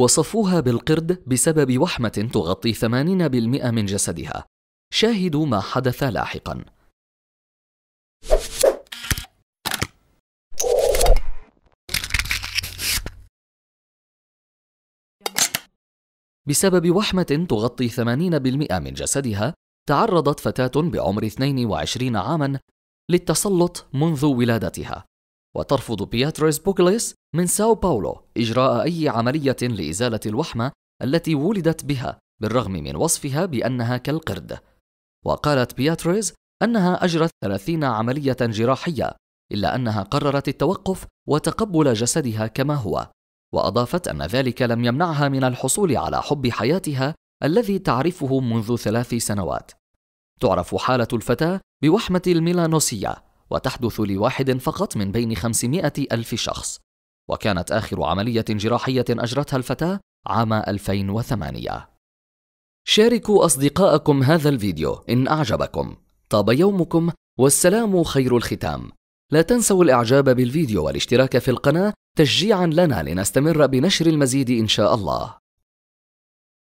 وصفوها بالقرد بسبب وحمة تغطي 80% من جسدها. شاهدوا ما حدث لاحقا. بسبب وحمة تغطي 80% من جسدها، تعرضت فتاة بعمر 22 عامًا للتسلط منذ ولادتها، وترفض بياتريس بوغليس من ساو باولو إجراء أي عملية لإزالة الوحمة التي ولدت بها بالرغم من وصفها بأنها كالقرد وقالت بياتريز أنها أجرت 30 عملية جراحية إلا أنها قررت التوقف وتقبل جسدها كما هو وأضافت أن ذلك لم يمنعها من الحصول على حب حياتها الذي تعرفه منذ ثلاث سنوات تعرف حالة الفتاة بوحمة الميلانوسية وتحدث لواحد فقط من بين 500 ألف شخص وكانت آخر عملية جراحية أجرتها الفتاة عام 2008 شاركوا أصدقائكم هذا الفيديو إن أعجبكم طاب يومكم والسلام خير الختام لا تنسوا الإعجاب بالفيديو والاشتراك في القناة تشجيعا لنا لنستمر بنشر المزيد إن شاء الله